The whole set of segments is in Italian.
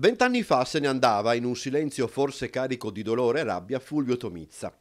Vent'anni fa se ne andava in un silenzio forse carico di dolore e rabbia Fulvio Tomizza.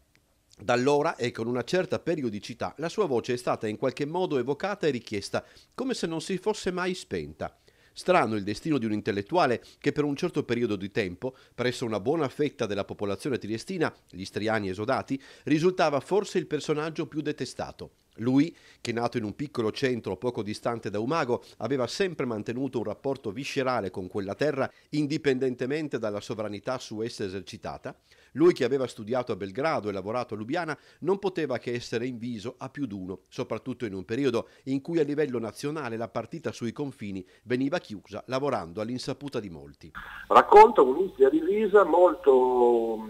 Da allora e con una certa periodicità la sua voce è stata in qualche modo evocata e richiesta, come se non si fosse mai spenta. Strano il destino di un intellettuale che per un certo periodo di tempo, presso una buona fetta della popolazione triestina, gli striani esodati, risultava forse il personaggio più detestato. Lui, che nato in un piccolo centro poco distante da Umago, aveva sempre mantenuto un rapporto viscerale con quella terra, indipendentemente dalla sovranità su essa esercitata, lui che aveva studiato a Belgrado e lavorato a Lubiana, non poteva che essere inviso a più d'uno, soprattutto in un periodo in cui a livello nazionale la partita sui confini veniva chiusa lavorando all'insaputa di molti. Racconta un'ultima divisa molto,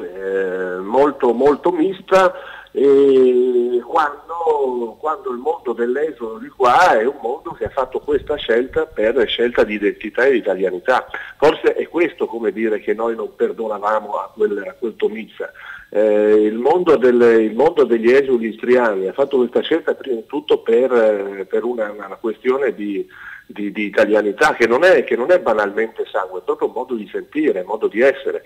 eh, molto, molto mista quando, quando, il mondo dell'esodo di qua è un mondo che ha fatto questa scelta per scelta di identità e di italianità. Forse è questo come dire che noi non perdonavamo a quel, a quel Tomizza. Eh, il, mondo del, il, mondo degli esuli istriani ha fatto questa scelta prima di tutto per, per una, una, questione di, di, di italianità che non, è, che non è banalmente sangue, è proprio un modo di sentire, un modo di essere.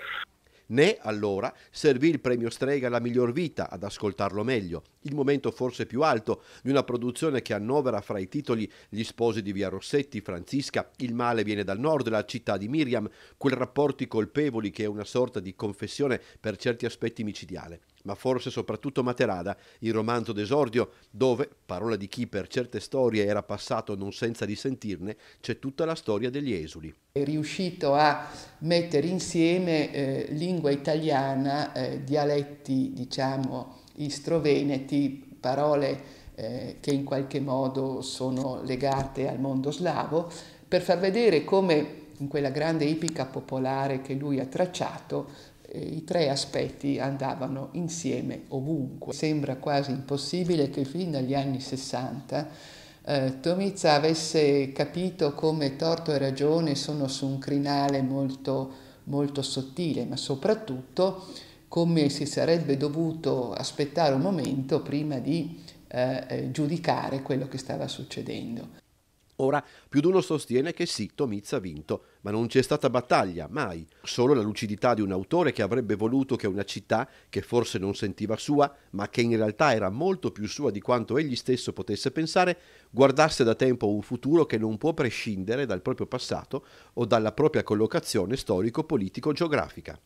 Né allora servì il premio Strega La miglior vita ad ascoltarlo meglio, il momento forse più alto di una produzione che annovera fra i titoli Gli sposi di Via Rossetti, Franziska, Il male viene dal nord, La città di Miriam, quel rapporti colpevoli che è una sorta di confessione per certi aspetti micidiale ma forse soprattutto Materada, il romanzo d'esordio, dove, parola di chi per certe storie era passato non senza risentirne, c'è tutta la storia degli esuli. È riuscito a mettere insieme eh, lingua italiana, eh, dialetti, diciamo, istroveneti, parole eh, che in qualche modo sono legate al mondo slavo, per far vedere come in quella grande epica popolare che lui ha tracciato eh, i tre aspetti andavano insieme ovunque. Sembra quasi impossibile che fin dagli anni 60 eh, Tomizza avesse capito come torto e ragione sono su un crinale molto, molto sottile, ma soprattutto come si sarebbe dovuto aspettare un momento prima di eh, eh giudicare quello che stava succedendo. Ora più di uno sostiene che sì, Tomizza ha vinto, ma non c'è stata battaglia, mai. Solo la lucidità di un autore che avrebbe voluto che una città, che forse non sentiva sua, ma che in realtà era molto più sua di quanto egli stesso potesse pensare, guardasse da tempo un futuro che non può prescindere dal proprio passato o dalla propria collocazione storico-politico-geografica.